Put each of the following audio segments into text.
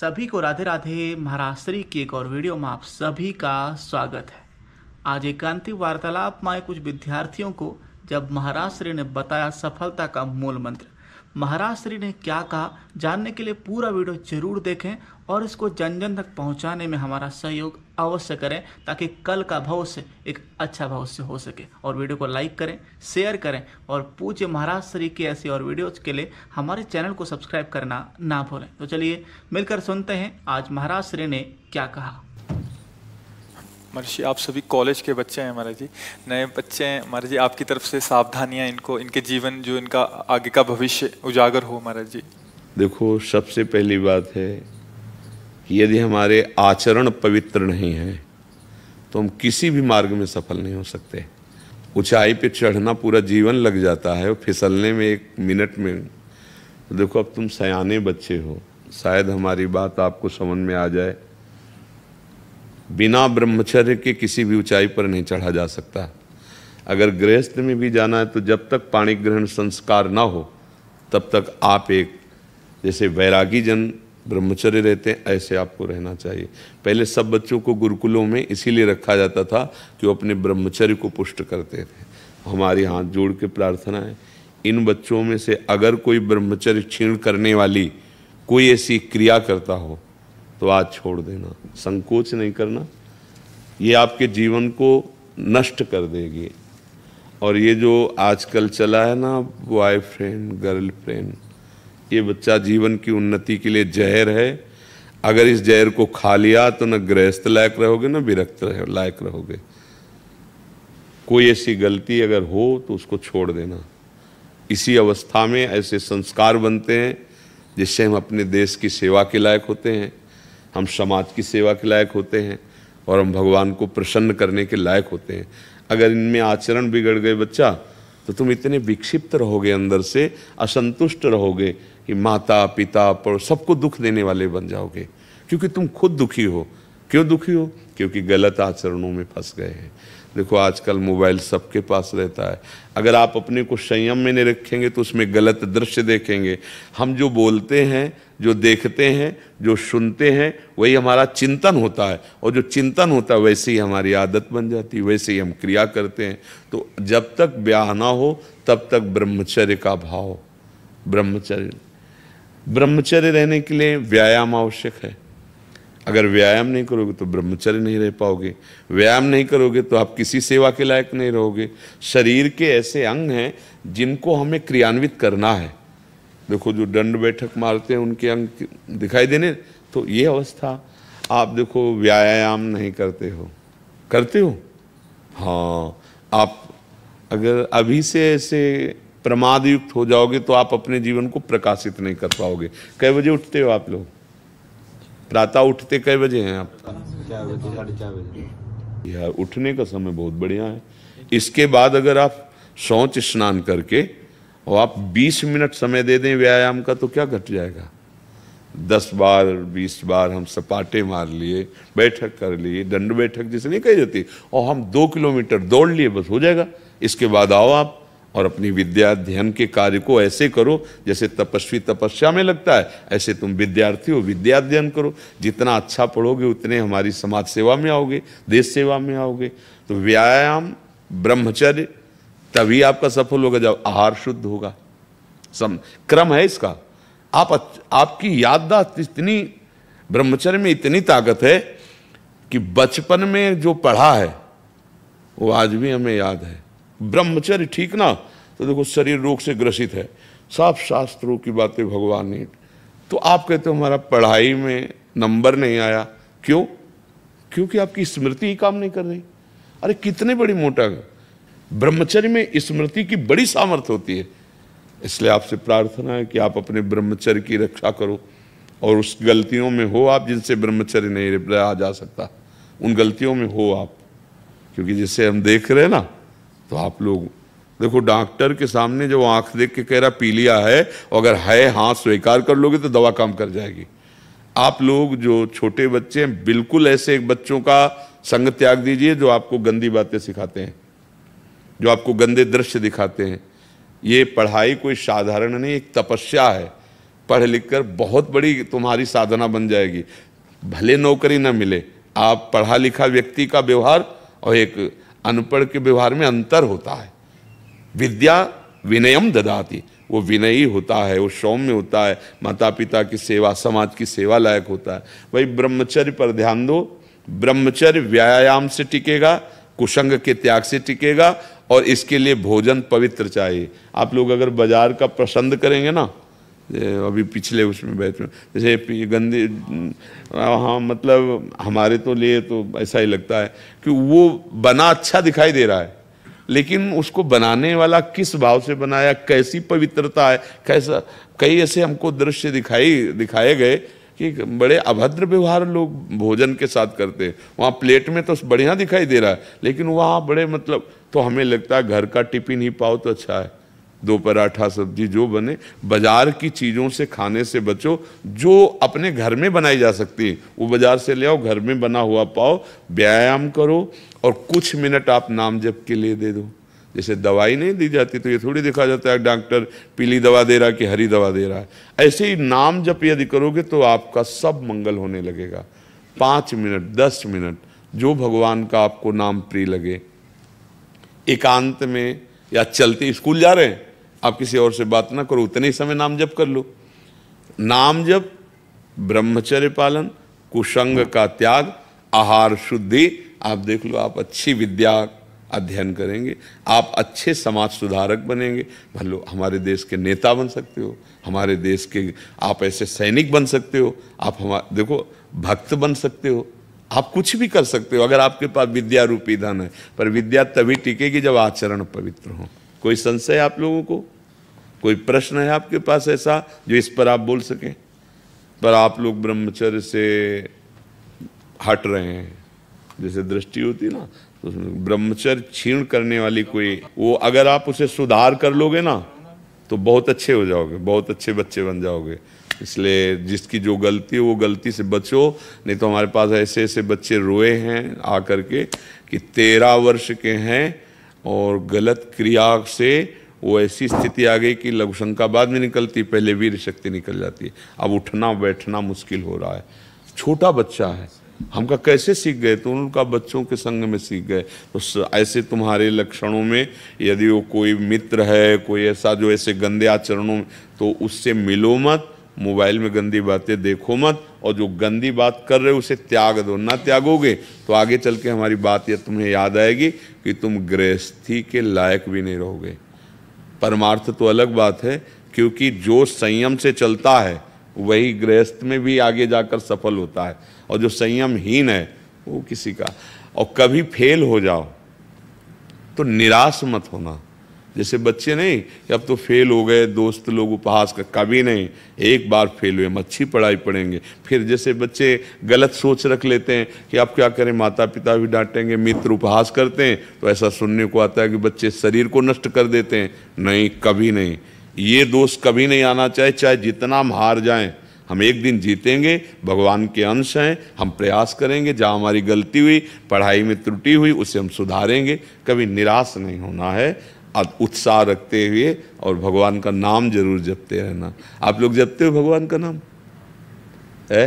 सभी को राधे राधे महाराष्ट्री की एक और वीडियो में आप सभी का स्वागत है आज एकांतिक वार्तालाप में कुछ विद्यार्थियों को जब महाराष्ट्री ने बताया सफलता का मूल मंत्र महाराज श्री ने क्या कहा जानने के लिए पूरा वीडियो जरूर देखें और इसको जन जन तक पहुंचाने में हमारा सहयोग अवश्य करें ताकि कल का भविष्य एक अच्छा भविष्य हो सके और वीडियो को लाइक करें शेयर करें और पूज्य श्री के ऐसी और वीडियोज के लिए हमारे चैनल को सब्सक्राइब करना ना भूलें तो चलिए मिलकर सुनते हैं आज महाराज श्री ने क्या कहा महर्षि आप सभी कॉलेज के बच्चे हैं महाराज जी नए बच्चे हैं महाराज जी आपकी तरफ से सावधानियां इनको इनके जीवन जो इनका आगे का भविष्य उजागर हो महाराज जी देखो सबसे पहली बात है कि यदि हमारे आचरण पवित्र नहीं है तो हम किसी भी मार्ग में सफल नहीं हो सकते ऊंचाई पे चढ़ना पूरा जीवन लग जाता है और फिसलने में एक मिनट में देखो अब तुम सयाने बच्चे हो शायद हमारी बात आपको समझ में आ जाए बिना ब्रह्मचर्य के किसी भी ऊंचाई पर नहीं चढ़ा जा सकता अगर गृहस्थ में भी जाना है तो जब तक पाणी ग्रहण संस्कार ना हो तब तक आप एक जैसे वैरागी जन ब्रह्मचर्य रहते हैं ऐसे आपको रहना चाहिए पहले सब बच्चों को गुरुकुलों में इसीलिए रखा जाता था कि वो अपने ब्रह्मचर्य को पुष्ट करते थे हमारे हाथ जोड़ के प्रार्थना है इन बच्चों में से अगर कोई ब्रह्मचर्य क्षीण करने वाली कोई ऐसी क्रिया करता हो तो आज छोड़ देना संकोच नहीं करना ये आपके जीवन को नष्ट कर देगी और ये जो आजकल चला है ना बॉयफ्रेंड गर्लफ्रेंड ये बच्चा जीवन की उन्नति के लिए जहर है अगर इस जहर को खा लिया तो न गृहस्थ लायक रहोगे न विरक्त लायक रहोगे कोई ऐसी गलती अगर हो तो उसको छोड़ देना इसी अवस्था में ऐसे संस्कार बनते हैं जिससे हम अपने देश की सेवा के लायक होते हैं हम समाज की सेवा के लायक होते हैं और हम भगवान को प्रसन्न करने के लायक होते हैं अगर इनमें आचरण बिगड़ गए बच्चा तो तुम इतने विक्षिप्त रहोगे अंदर से असंतुष्ट रहोगे कि माता पिता पर सबको दुख देने वाले बन जाओगे क्योंकि तुम खुद दुखी हो क्यों दुखी हो क्योंकि गलत आचरणों में फंस गए हैं देखो आजकल मोबाइल सबके पास रहता है अगर आप अपने को संयम में नहीं रखेंगे तो उसमें गलत दृश्य देखेंगे हम जो बोलते हैं जो देखते हैं जो सुनते हैं वही हमारा चिंतन होता है और जो चिंतन होता है वैसे ही हमारी आदत बन जाती है वैसे ही हम क्रिया करते हैं तो जब तक ब्याह ना हो तब तक ब्रह्मचर्य का भाव ब्रह्मचर्य ब्रह्मचर्य रहने के लिए व्यायाम आवश्यक है अगर व्यायाम नहीं करोगे तो ब्रह्मचर्य नहीं रह पाओगे व्यायाम नहीं करोगे तो आप किसी सेवा के लायक नहीं रहोगे शरीर के ऐसे अंग हैं जिनको हमें क्रियान्वित करना है देखो जो दंड बैठक मारते हैं उनके अंग दिखाई देने तो ये अवस्था आप देखो व्यायाम नहीं करते हो करते हो हाँ आप अगर अभी से ऐसे प्रमादयुक्त हो जाओगे तो आप अपने जीवन को प्रकाशित नहीं कर पाओगे कई बजे उठते हो आप लोग प्रातः उठते कई बजे हैं आप यार उठने का समय बहुत बढ़िया है इसके बाद अगर आप शौच स्नान करके और आप 20 मिनट समय दे दें व्यायाम का तो क्या घट जाएगा दस बार बीस बार हम सपाटे मार लिए बैठक कर लिए दंड बैठक जिसे नहीं कही जाती और हम दो किलोमीटर दौड़ लिए बस हो जाएगा इसके बाद आओ आप और अपनी विद्या अध्ययन के कार्य को ऐसे करो जैसे तपस्वी तपस्या में लगता है ऐसे तुम विद्यार्थी हो विद्या अध्ययन करो जितना अच्छा पढ़ोगे उतने हमारी समाज सेवा में आओगे देश सेवा में आओगे तो व्यायाम ब्रह्मचर्य तभी आपका सफल होगा जब आहार शुद्ध होगा सम क्रम है इसका आप आपकी याददाश्त इतनी ब्रह्मचर्य में इतनी ताकत है कि बचपन में जो पढ़ा है वो आज भी हमें याद है ब्रह्मचर्य ठीक ना तो देखो शरीर रोग से ग्रसित है साफ शास्त्रों की बातें भगवान ने तो आप कहते हो हमारा पढ़ाई में नंबर नहीं आया क्यों क्योंकि आपकी स्मृति ही काम नहीं कर रही अरे कितने बड़ी मोटा ब्रह्मचर्य में स्मृति की बड़ी सामर्थ्य होती है इसलिए आपसे प्रार्थना है कि आप अपने ब्रह्मचर्य की रक्षा करो और उस गलतियों में हो आप जिनसे ब्रह्मचर्य नहीं रहा जा सकता उन गलतियों में हो आप क्योंकि जिससे हम देख रहे हैं ना तो आप लोग देखो डॉक्टर के सामने जब आंख देख के कह रहा पीलिया है अगर है हाँ स्वीकार कर लोगे तो दवा काम कर जाएगी आप लोग जो छोटे बच्चे हैं बिल्कुल ऐसे बच्चों का संग त्याग दीजिए जो आपको गंदी बातें सिखाते हैं जो आपको गंदे दृश्य दिखाते हैं ये पढ़ाई कोई साधारण नहीं एक तपस्या है पढ़ लिख कर बहुत बड़ी तुम्हारी साधना बन जाएगी भले नौकरी ना मिले आप पढ़ा लिखा व्यक्ति का व्यवहार और एक अनपढ़ के व्यवहार में अंतर होता है विद्या विनयम ददाती वो विनयी होता है वो सौम्य होता है माता पिता की सेवा समाज की सेवा लायक होता है वही ब्रह्मचर्य पर ध्यान दो ब्रह्मचर्य व्यायाम से टिकेगा कुसंग के त्याग से टिकेगा और इसके लिए भोजन पवित्र चाहिए आप लोग अगर बाजार का पसंद करेंगे ना अभी पिछले उसमें बैच में जैसे गंदे हाँ मतलब हमारे तो लिए तो ऐसा ही लगता है कि वो बना अच्छा दिखाई दे रहा है लेकिन उसको बनाने वाला किस भाव से बनाया कैसी पवित्रता है कैसा कई ऐसे हमको दृश्य दिखाई दिखाए गए कि बड़े अभद्र व्यवहार लोग भोजन के साथ करते हैं वहाँ प्लेट में तो बढ़िया दिखाई दे रहा है लेकिन वहाँ बड़े मतलब तो हमें लगता है घर का टिफिन ही पाओ तो अच्छा है दो पराठा सब्जी जो बने बाज़ार की चीज़ों से खाने से बचो जो अपने घर में बनाई जा सकती है वो बाज़ार से ले आओ घर में बना हुआ पाओ व्यायाम करो और कुछ मिनट आप नाम जप के लिए दे दो जैसे दवाई नहीं दी जाती तो ये थोड़ी देखा जाता है डॉक्टर पीली दवा दे रहा है कि हरी दवा दे रहा है ऐसे ही नाम जप यदि करोगे तो आपका सब मंगल होने लगेगा पाँच मिनट दस मिनट जो भगवान का आपको नाम प्रिय लगे एकांत में या चलते स्कूल जा रहे हैं आप किसी और से बात ना करो उतने ही समय नाम जप कर लो नाम जप ब्रह्मचर्य पालन कुसंग का त्याग आहार शुद्धि आप देख लो आप अच्छी विद्या अध्ययन करेंगे आप अच्छे समाज सुधारक बनेंगे मान लो हमारे देश के नेता बन सकते हो हमारे देश के आप ऐसे सैनिक बन सकते हो आप हमारे देखो भक्त बन सकते हो आप कुछ भी कर सकते हो अगर आपके पास विद्या रूपी धन है पर विद्या तभी टिकेगी जब आचरण पवित्र हो कोई संशय आप लोगों को कोई प्रश्न है आपके पास ऐसा जो इस पर आप बोल सकें पर आप लोग ब्रह्मचर्य से हट रहे हैं जैसे दृष्टि होती ना तो उसमें ब्रह्मचर्य क्षीण करने वाली कोई वो अगर आप उसे सुधार कर लोगे ना तो बहुत अच्छे हो जाओगे बहुत अच्छे बच्चे बन जाओगे इसलिए जिसकी जो गलती है वो गलती से बचो नहीं तो हमारे पास ऐसे ऐसे बच्चे रोए हैं आकर के कि तेरह वर्ष के हैं और गलत क्रिया से वो ऐसी स्थिति आ गई कि लघुशंका बाद में निकलती पहले वीर शक्ति निकल जाती है अब उठना बैठना मुश्किल हो रहा है छोटा बच्चा है हम का कैसे सीख गए तो उनका बच्चों के संग में सीख गए तो ऐसे तुम्हारे लक्षणों में यदि वो कोई मित्र है कोई ऐसा जो ऐसे गंदे आचरणों में तो उससे मिलो मत मोबाइल में गंदी बातें देखो मत और जो गंदी बात कर रहे हो उसे त्याग दो ना त्यागोगे तो आगे चल के हमारी बात यह तुम्हें याद आएगी कि तुम गृहस्थी के लायक भी नहीं रहोगे परमार्थ तो अलग बात है क्योंकि जो संयम से चलता है वही गृहस्थ में भी आगे जाकर सफल होता है और जो संयमहीन है वो किसी का और कभी फेल हो जाओ तो निराश मत होना जैसे बच्चे नहीं कि अब तो फेल हो गए दोस्त लोग उपहास कर कभी नहीं एक बार फेल हुए हम अच्छी पढ़ाई पढ़ेंगे फिर जैसे बच्चे गलत सोच रख लेते हैं कि अब क्या करें माता पिता भी डांटेंगे मित्र उपहास करते हैं तो ऐसा सुनने को आता है कि बच्चे शरीर को नष्ट कर देते हैं नहीं कभी नहीं ये दोस्त कभी नहीं आना चाहे चाहे जितना हम हार जाएं हम एक दिन जीतेंगे भगवान के अंश हैं हम प्रयास करेंगे जहाँ हमारी गलती हुई पढ़ाई में त्रुटि हुई उसे हम सुधारेंगे कभी निराश नहीं होना है उत्साह रखते हुए और भगवान का नाम जरूर जपते रहना आप लोग जपते हो भगवान का नाम है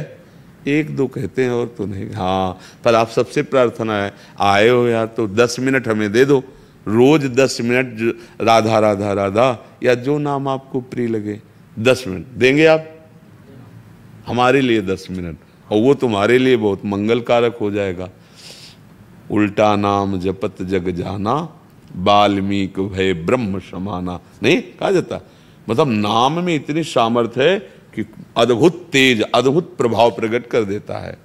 एक दो कहते हैं और तो नहीं हाँ पर आप सबसे प्रार्थना है आए हो यार तो दस मिनट हमें दे दो रोज दस मिनट राधा राधा राधा या जो नाम आपको प्रिय लगे दस मिनट देंगे आप हमारे लिए दस मिनट और वो तुम्हारे लिए बहुत मंगलकारक हो जाएगा उल्टा नाम जपत जग जाना बाल्मीक भय ब्रह्म समाना नहीं कहा जाता मतलब नाम में इतनी सामर्थ्य है कि अद्भुत तेज अद्भुत प्रभाव प्रकट कर देता है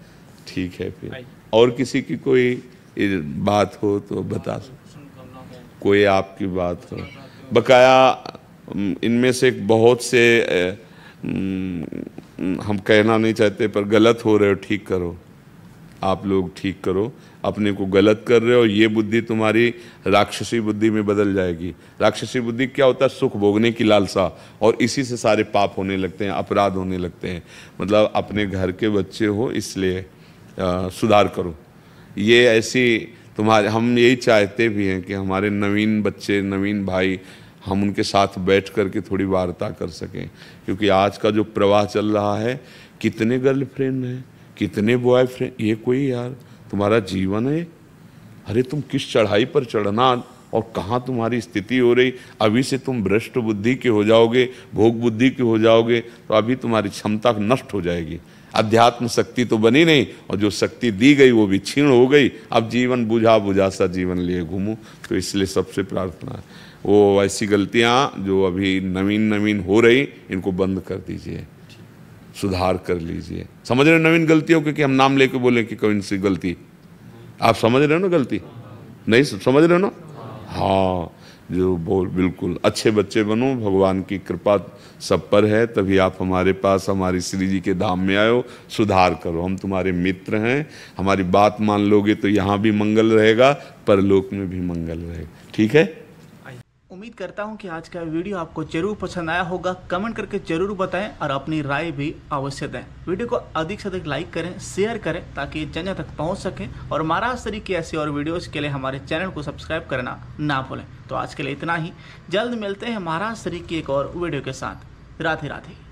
ठीक है फिर और किसी की कोई बात हो तो बता कोई आपकी बात हो बकाया इनमें से बहुत से हम कहना नहीं चाहते पर गलत हो रहे हो ठीक करो आप लोग ठीक करो अपने को गलत कर रहे हो ये बुद्धि तुम्हारी राक्षसी बुद्धि में बदल जाएगी राक्षसी बुद्धि क्या होता है सुख भोगने की लालसा और इसी से सारे पाप होने लगते हैं अपराध होने लगते हैं मतलब अपने घर के बच्चे हो इसलिए सुधार करो ये ऐसी तुम्हारे हम यही चाहते भी हैं कि हमारे नवीन बच्चे नवीन भाई हम उनके साथ बैठ कर के थोड़ी वार्ता कर सकें क्योंकि आज का जो प्रवाह चल रहा है कितने गर्लफ्रेंड हैं कितने बॉयफ्रेंड ये कोई यार तुम्हारा जीवन है अरे तुम किस चढ़ाई पर चढ़ना और कहाँ तुम्हारी स्थिति हो रही अभी से तुम भ्रष्ट बुद्धि के हो जाओगे भोग बुद्धि के हो जाओगे तो अभी तुम्हारी क्षमता नष्ट हो जाएगी अध्यात्म शक्ति तो बनी नहीं और जो शक्ति दी गई वो भी क्षीण हो गई अब जीवन बुझा बुझा सा जीवन लिए घूमू तो इसलिए सबसे प्रार्थना है वो ऐसी गलतियाँ जो अभी नवीन नवीन हो रही इनको बंद कर दीजिए सुधार कर लीजिए समझ रहे हो नवीन गलतियों क्योंकि हम नाम लेके बोले कि कौन सी गलती आप समझ रहे हो ना गलती नहीं समझ रहे हो ना हाँ जो बोल बिल्कुल अच्छे बच्चे बनो भगवान की कृपा सब पर है तभी आप हमारे पास हमारी श्री जी के धाम में आयो सुधार करो हम तुम्हारे मित्र हैं हमारी बात मान लोगे तो यहाँ भी मंगल रहेगा परलोक में भी मंगल रहेगा ठीक है उम्मीद करता हूँ कि आज का वीडियो आपको जरूर पसंद आया होगा कमेंट करके जरूर बताएं और अपनी राय भी अवश्य दें वीडियो को अधिक से अधिक लाइक करें शेयर करें ताकि जन जन तक पहुँच सकें और महाराष्ट्र तरीके ऐसी और वीडियोस के लिए हमारे चैनल को सब्सक्राइब करना ना भूलें तो आज के लिए इतना ही जल्द मिलते हैं महाराष्ट्र तरीके एक और वीडियो के साथ राधे राधे